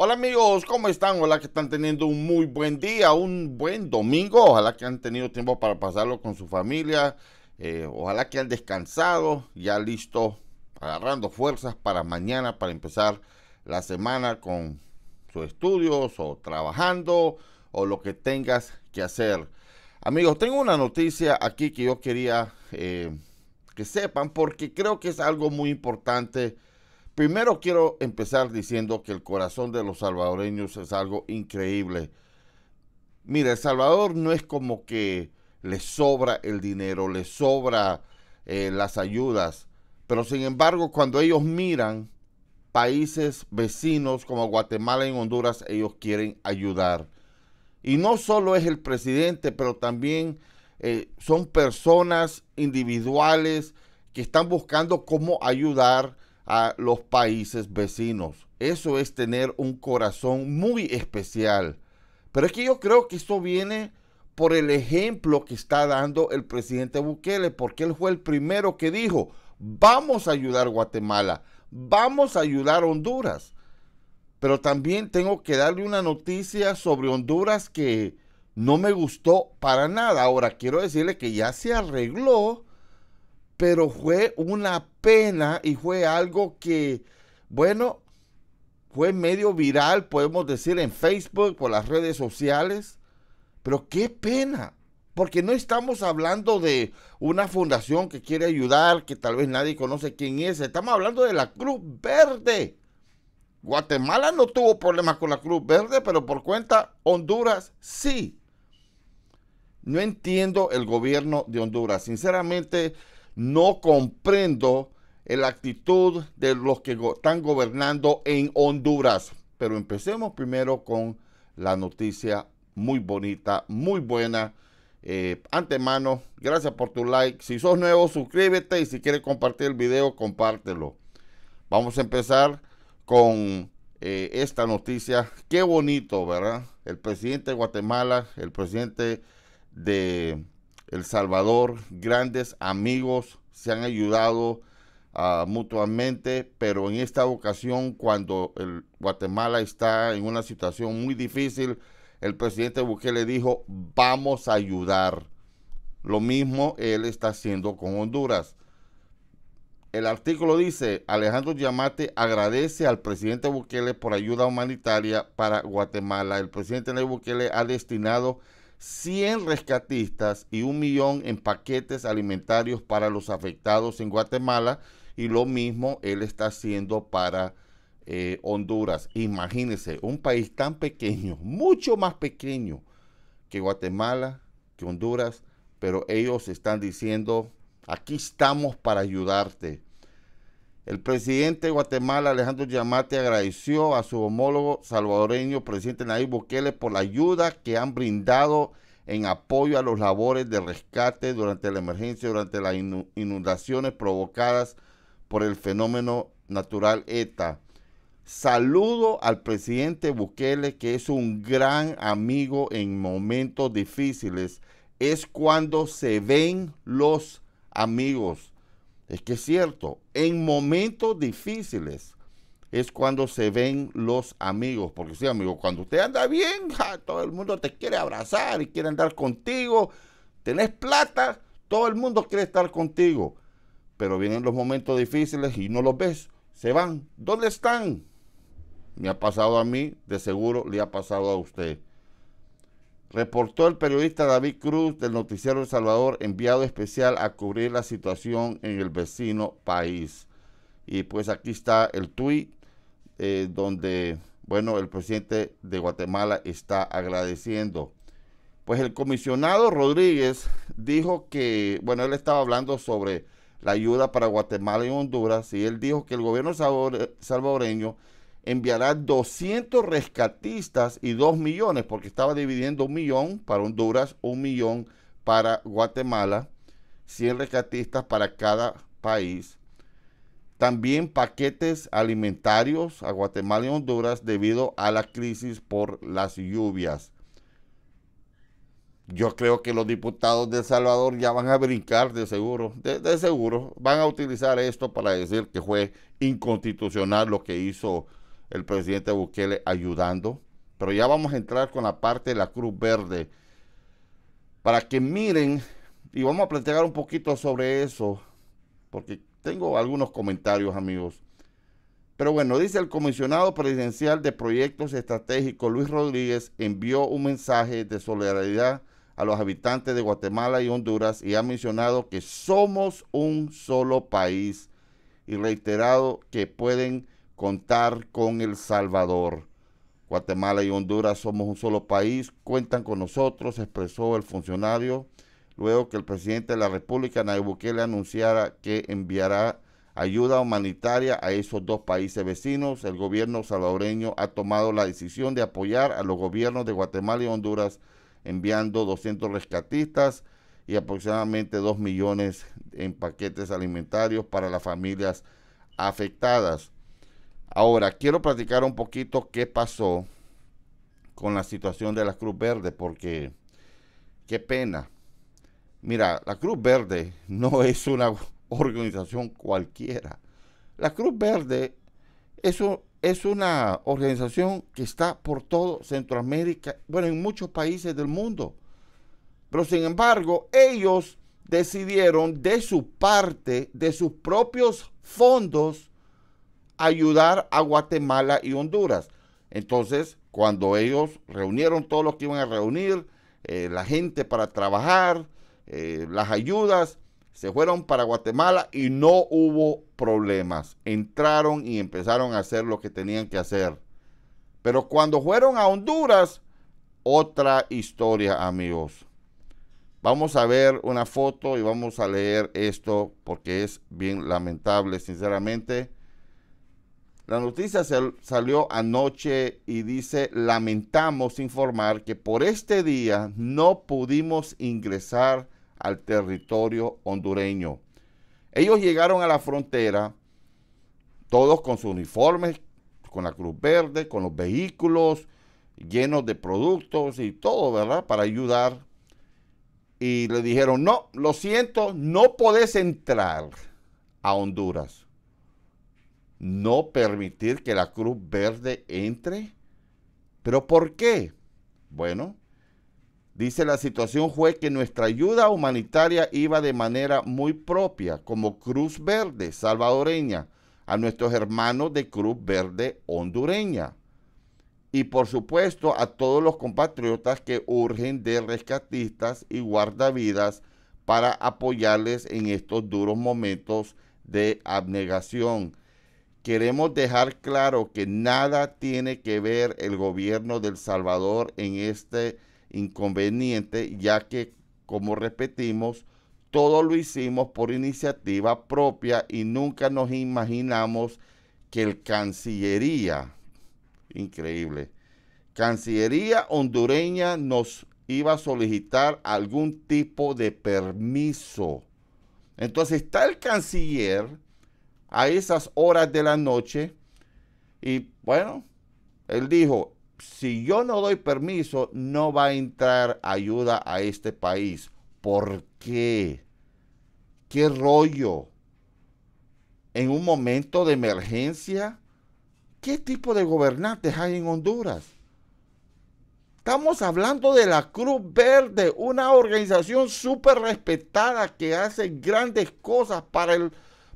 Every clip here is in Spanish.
Hola amigos, ¿cómo están? Hola que están teniendo un muy buen día, un buen domingo. Ojalá que han tenido tiempo para pasarlo con su familia. Eh, ojalá que han descansado, ya listo, agarrando fuerzas para mañana, para empezar la semana con sus estudios o trabajando o lo que tengas que hacer. Amigos, tengo una noticia aquí que yo quería eh, que sepan porque creo que es algo muy importante Primero quiero empezar diciendo que el corazón de los salvadoreños es algo increíble. Mira, El Salvador no es como que le sobra el dinero, le sobra eh, las ayudas, pero sin embargo cuando ellos miran países vecinos como Guatemala y Honduras, ellos quieren ayudar. Y no solo es el presidente, pero también eh, son personas individuales que están buscando cómo ayudar a los países vecinos. Eso es tener un corazón muy especial. Pero es que yo creo que esto viene por el ejemplo que está dando el presidente Bukele, porque él fue el primero que dijo, vamos a ayudar a Guatemala, vamos a ayudar a Honduras. Pero también tengo que darle una noticia sobre Honduras que no me gustó para nada. Ahora quiero decirle que ya se arregló pero fue una pena y fue algo que, bueno, fue medio viral, podemos decir, en Facebook, por las redes sociales. Pero qué pena, porque no estamos hablando de una fundación que quiere ayudar, que tal vez nadie conoce quién es. Estamos hablando de la Cruz Verde. Guatemala no tuvo problemas con la Cruz Verde, pero por cuenta Honduras sí. No entiendo el gobierno de Honduras. Sinceramente, no comprendo la actitud de los que están gobernando en Honduras. Pero empecemos primero con la noticia muy bonita, muy buena. Eh, antemano, gracias por tu like. Si sos nuevo, suscríbete y si quieres compartir el video, compártelo. Vamos a empezar con eh, esta noticia. Qué bonito, ¿verdad? El presidente de Guatemala, el presidente de el Salvador, grandes amigos, se han ayudado ah, mutuamente, pero en esta ocasión, cuando el Guatemala está en una situación muy difícil, el presidente Bukele dijo, vamos a ayudar. Lo mismo él está haciendo con Honduras. El artículo dice, Alejandro Yamate agradece al presidente Bukele por ayuda humanitaria para Guatemala. El presidente Ney Bukele ha destinado 100 rescatistas y un millón en paquetes alimentarios para los afectados en Guatemala y lo mismo él está haciendo para eh, Honduras. Imagínense, un país tan pequeño, mucho más pequeño que Guatemala, que Honduras, pero ellos están diciendo, aquí estamos para ayudarte. El presidente de Guatemala, Alejandro Yamate, agradeció a su homólogo salvadoreño, presidente Nayib Bukele, por la ayuda que han brindado en apoyo a los labores de rescate durante la emergencia, durante las inundaciones provocadas por el fenómeno natural ETA. Saludo al presidente Bukele, que es un gran amigo en momentos difíciles. Es cuando se ven los amigos. Es que es cierto, en momentos difíciles es cuando se ven los amigos, porque si amigo, cuando usted anda bien, todo el mundo te quiere abrazar y quiere andar contigo, tenés plata, todo el mundo quiere estar contigo, pero vienen los momentos difíciles y no los ves, se van, ¿dónde están? Me ha pasado a mí, de seguro le ha pasado a usted. Reportó el periodista David Cruz del Noticiero El Salvador, enviado especial a cubrir la situación en el vecino país. Y pues aquí está el tuit eh, donde, bueno, el presidente de Guatemala está agradeciendo. Pues el comisionado Rodríguez dijo que, bueno, él estaba hablando sobre la ayuda para Guatemala y Honduras y él dijo que el gobierno salvadoreño enviará 200 rescatistas y 2 millones, porque estaba dividiendo un millón para Honduras, un millón para Guatemala, 100 rescatistas para cada país. También paquetes alimentarios a Guatemala y Honduras debido a la crisis por las lluvias. Yo creo que los diputados de El Salvador ya van a brincar de seguro, de, de seguro, van a utilizar esto para decir que fue inconstitucional lo que hizo el presidente Bukele ayudando. Pero ya vamos a entrar con la parte de la Cruz Verde. Para que miren, y vamos a plantear un poquito sobre eso, porque tengo algunos comentarios, amigos. Pero bueno, dice el comisionado presidencial de proyectos estratégicos, Luis Rodríguez, envió un mensaje de solidaridad a los habitantes de Guatemala y Honduras y ha mencionado que somos un solo país y reiterado que pueden contar con El Salvador. Guatemala y Honduras somos un solo país, cuentan con nosotros, expresó el funcionario, luego que el presidente de la República, Nayib Bukele, anunciara que enviará ayuda humanitaria a esos dos países vecinos. El gobierno salvadoreño ha tomado la decisión de apoyar a los gobiernos de Guatemala y Honduras enviando 200 rescatistas y aproximadamente 2 millones en paquetes alimentarios para las familias afectadas. Ahora, quiero platicar un poquito qué pasó con la situación de la Cruz Verde, porque qué pena. Mira, la Cruz Verde no es una organización cualquiera. La Cruz Verde es, es una organización que está por todo Centroamérica, bueno, en muchos países del mundo. Pero sin embargo, ellos decidieron de su parte, de sus propios fondos, ayudar a Guatemala y Honduras. Entonces, cuando ellos reunieron todos los que iban a reunir, eh, la gente para trabajar, eh, las ayudas, se fueron para Guatemala y no hubo problemas. Entraron y empezaron a hacer lo que tenían que hacer. Pero cuando fueron a Honduras, otra historia, amigos. Vamos a ver una foto y vamos a leer esto porque es bien lamentable, sinceramente. La noticia salió anoche y dice, lamentamos informar que por este día no pudimos ingresar al territorio hondureño. Ellos llegaron a la frontera, todos con sus uniformes, con la Cruz Verde, con los vehículos llenos de productos y todo, ¿verdad? Para ayudar. Y le dijeron, no, lo siento, no podés entrar a Honduras no permitir que la Cruz Verde entre. ¿Pero por qué? Bueno, dice la situación fue que nuestra ayuda humanitaria iba de manera muy propia, como Cruz Verde salvadoreña, a nuestros hermanos de Cruz Verde hondureña. Y por supuesto a todos los compatriotas que urgen de rescatistas y guardavidas para apoyarles en estos duros momentos de abnegación queremos dejar claro que nada tiene que ver el gobierno del Salvador en este inconveniente, ya que, como repetimos, todo lo hicimos por iniciativa propia y nunca nos imaginamos que el Cancillería, increíble, Cancillería hondureña nos iba a solicitar algún tipo de permiso. Entonces está el canciller a esas horas de la noche. Y bueno, él dijo, si yo no doy permiso, no va a entrar ayuda a este país. ¿Por qué? ¿Qué rollo? ¿En un momento de emergencia? ¿Qué tipo de gobernantes hay en Honduras? Estamos hablando de la Cruz Verde, una organización súper respetada que hace grandes cosas para el,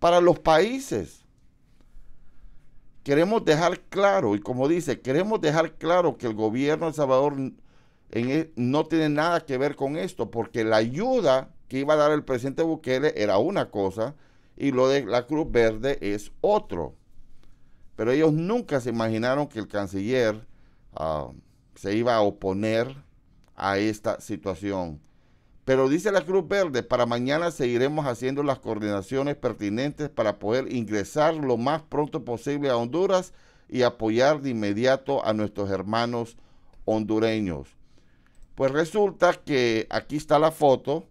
para los países. Queremos dejar claro, y como dice, queremos dejar claro que el gobierno de El Salvador e, no tiene nada que ver con esto, porque la ayuda que iba a dar el presidente Bukele era una cosa y lo de la Cruz Verde es otro. Pero ellos nunca se imaginaron que el canciller ah, se iba a oponer a esta situación. Pero dice la Cruz Verde, para mañana seguiremos haciendo las coordinaciones pertinentes para poder ingresar lo más pronto posible a Honduras y apoyar de inmediato a nuestros hermanos hondureños. Pues resulta que aquí está la foto,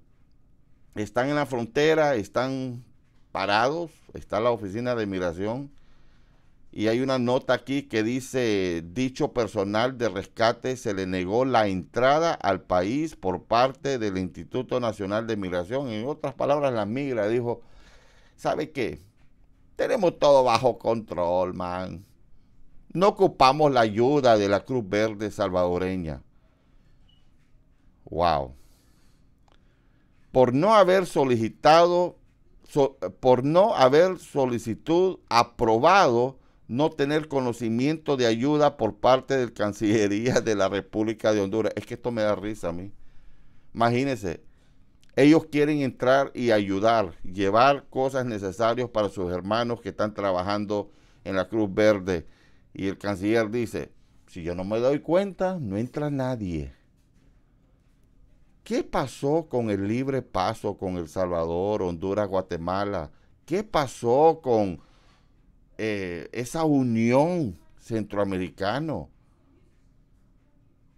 están en la frontera, están parados, está la oficina de migración y hay una nota aquí que dice, dicho personal de rescate se le negó la entrada al país por parte del Instituto Nacional de Migración. En otras palabras, la migra dijo, ¿sabe qué? Tenemos todo bajo control, man. No ocupamos la ayuda de la Cruz Verde salvadoreña. Wow. Por no haber solicitado, por no haber solicitud aprobado, no tener conocimiento de ayuda por parte del Cancillería de la República de Honduras. Es que esto me da risa a mí. Imagínense, ellos quieren entrar y ayudar, llevar cosas necesarias para sus hermanos que están trabajando en la Cruz Verde. Y el canciller dice, si yo no me doy cuenta, no entra nadie. ¿Qué pasó con el libre paso con El Salvador, Honduras, Guatemala? ¿Qué pasó con eh, esa unión centroamericana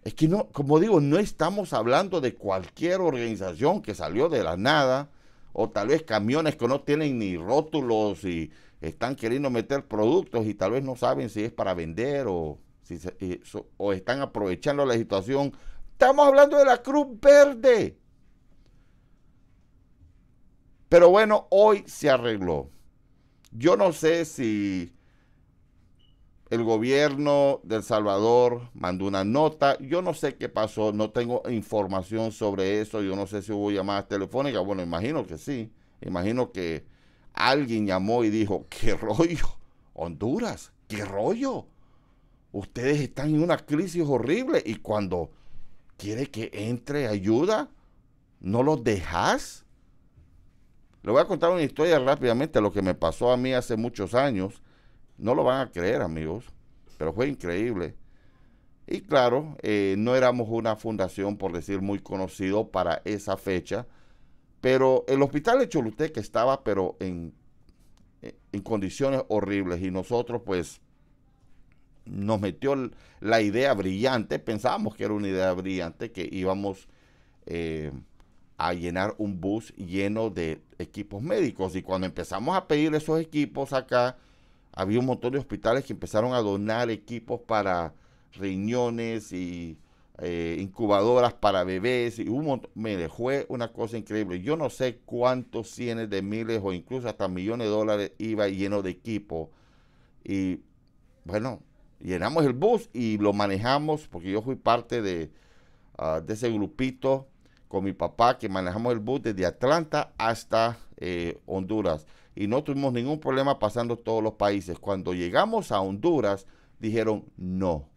Es que no, como digo, no estamos hablando de cualquier organización que salió de la nada, o tal vez camiones que no tienen ni rótulos y están queriendo meter productos y tal vez no saben si es para vender o, eh, o están aprovechando la situación. Estamos hablando de la Cruz Verde. Pero bueno, hoy se arregló. Yo no sé si el gobierno de Salvador mandó una nota, yo no sé qué pasó, no tengo información sobre eso, yo no sé si hubo llamadas telefónicas, bueno, imagino que sí, imagino que alguien llamó y dijo, qué rollo, Honduras, qué rollo, ustedes están en una crisis horrible y cuando quiere que entre ayuda, no lo dejas. Le voy a contar una historia rápidamente, lo que me pasó a mí hace muchos años. No lo van a creer, amigos, pero fue increíble. Y claro, eh, no éramos una fundación, por decir, muy conocido para esa fecha, pero el hospital de Choluteca estaba, pero en, eh, en condiciones horribles. Y nosotros, pues, nos metió la idea brillante, pensábamos que era una idea brillante, que íbamos... Eh, a llenar un bus lleno de equipos médicos. Y cuando empezamos a pedir esos equipos acá, había un montón de hospitales que empezaron a donar equipos para riñones y eh, incubadoras para bebés. Y un me dejó una cosa increíble. Yo no sé cuántos cientos de miles o incluso hasta millones de dólares iba lleno de equipos. Y bueno, llenamos el bus y lo manejamos porque yo fui parte de, ah, de ese grupito con mi papá que manejamos el bus desde Atlanta hasta eh, Honduras y no tuvimos ningún problema pasando todos los países. Cuando llegamos a Honduras dijeron no,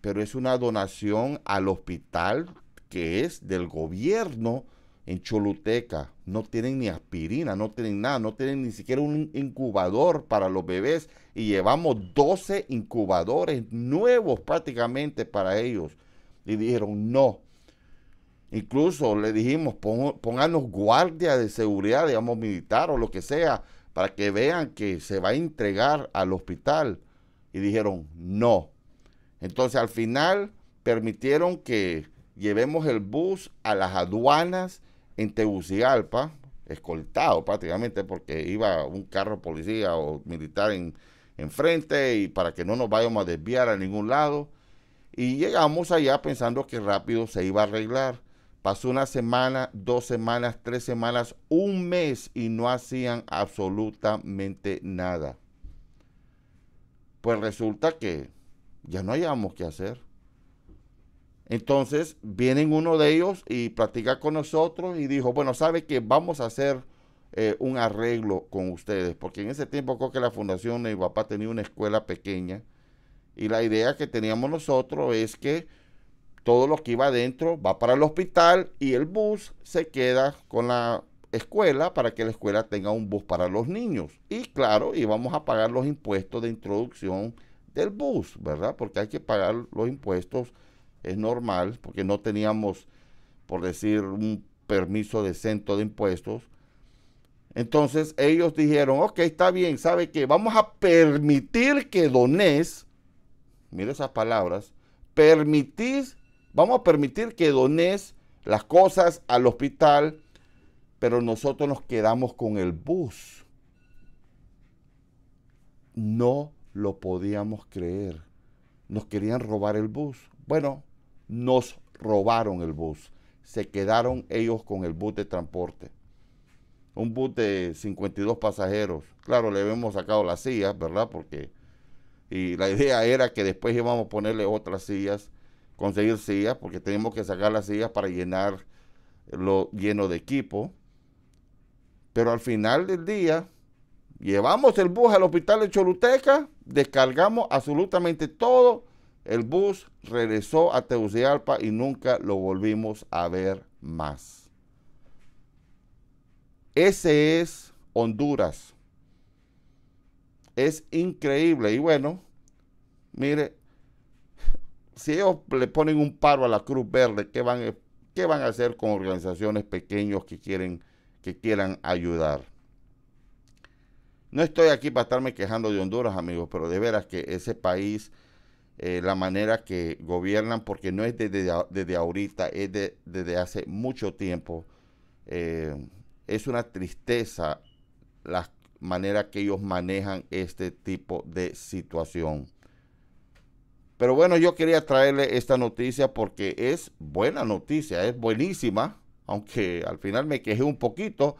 pero es una donación al hospital que es del gobierno en Choluteca. No tienen ni aspirina, no tienen nada, no tienen ni siquiera un incubador para los bebés. Y llevamos 12 incubadores nuevos prácticamente para ellos. Y dijeron, no, Incluso le dijimos, pónganos guardia de seguridad, digamos militar o lo que sea, para que vean que se va a entregar al hospital. Y dijeron, no. Entonces al final permitieron que llevemos el bus a las aduanas en Tegucigalpa, escoltado prácticamente porque iba un carro policía o militar enfrente y para que no nos vayamos a desviar a ningún lado. Y llegamos allá pensando que rápido se iba a arreglar. Pasó una semana, dos semanas, tres semanas, un mes y no hacían absolutamente nada. Pues resulta que ya no hayamos qué hacer. Entonces vienen uno de ellos y platica con nosotros y dijo, bueno, sabe que vamos a hacer eh, un arreglo con ustedes, porque en ese tiempo creo que la fundación de mi papá tenía una escuela pequeña y la idea que teníamos nosotros es que todo lo que iba adentro va para el hospital y el bus se queda con la escuela para que la escuela tenga un bus para los niños. Y claro, íbamos a pagar los impuestos de introducción del bus, ¿verdad? Porque hay que pagar los impuestos, es normal, porque no teníamos, por decir, un permiso de centro de impuestos. Entonces ellos dijeron, ok, está bien, ¿sabe qué? Vamos a permitir que donés, mire esas palabras, permitís Vamos a permitir que dones las cosas al hospital, pero nosotros nos quedamos con el bus. No lo podíamos creer. Nos querían robar el bus. Bueno, nos robaron el bus. Se quedaron ellos con el bus de transporte. Un bus de 52 pasajeros. Claro, le hemos sacado las sillas, ¿verdad? Porque y la idea era que después íbamos a ponerle otras sillas conseguir sillas, porque tenemos que sacar las sillas para llenar lo lleno de equipo. Pero al final del día, llevamos el bus al hospital de Choluteca, descargamos absolutamente todo. El bus regresó a Tegucigalpa y nunca lo volvimos a ver más. Ese es Honduras. Es increíble. Y bueno, mire, si ellos le ponen un paro a la Cruz Verde, ¿qué van, van a hacer con organizaciones pequeñas que, quieren, que quieran ayudar? No estoy aquí para estarme quejando de Honduras, amigos, pero de veras que ese país, eh, la manera que gobiernan, porque no es desde, ahorita, es desde hace mucho tiempo, eh, es una tristeza la manera que ellos manejan este tipo de situación. Pero bueno, yo quería traerle esta noticia porque es buena noticia, es buenísima, aunque al final me quejé un poquito,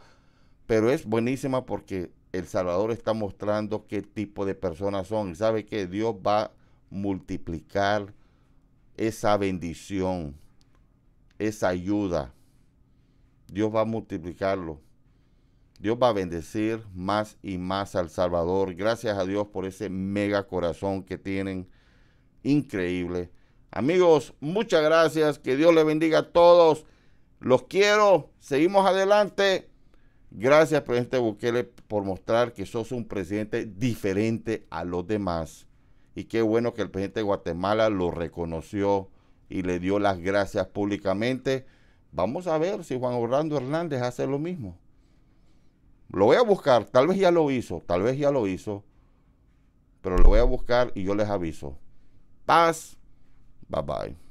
pero es buenísima porque El Salvador está mostrando qué tipo de personas son y sabe que Dios va a multiplicar esa bendición, esa ayuda. Dios va a multiplicarlo. Dios va a bendecir más y más al Salvador. Gracias a Dios por ese mega corazón que tienen increíble. Amigos, muchas gracias. Que Dios les bendiga a todos. Los quiero. Seguimos adelante. Gracias, presidente Bukele, por mostrar que sos un presidente diferente a los demás. Y qué bueno que el presidente de Guatemala lo reconoció y le dio las gracias públicamente. Vamos a ver si Juan Orlando Hernández hace lo mismo. Lo voy a buscar, tal vez ya lo hizo, tal vez ya lo hizo, pero lo voy a buscar y yo les aviso. Pass. Bye bye.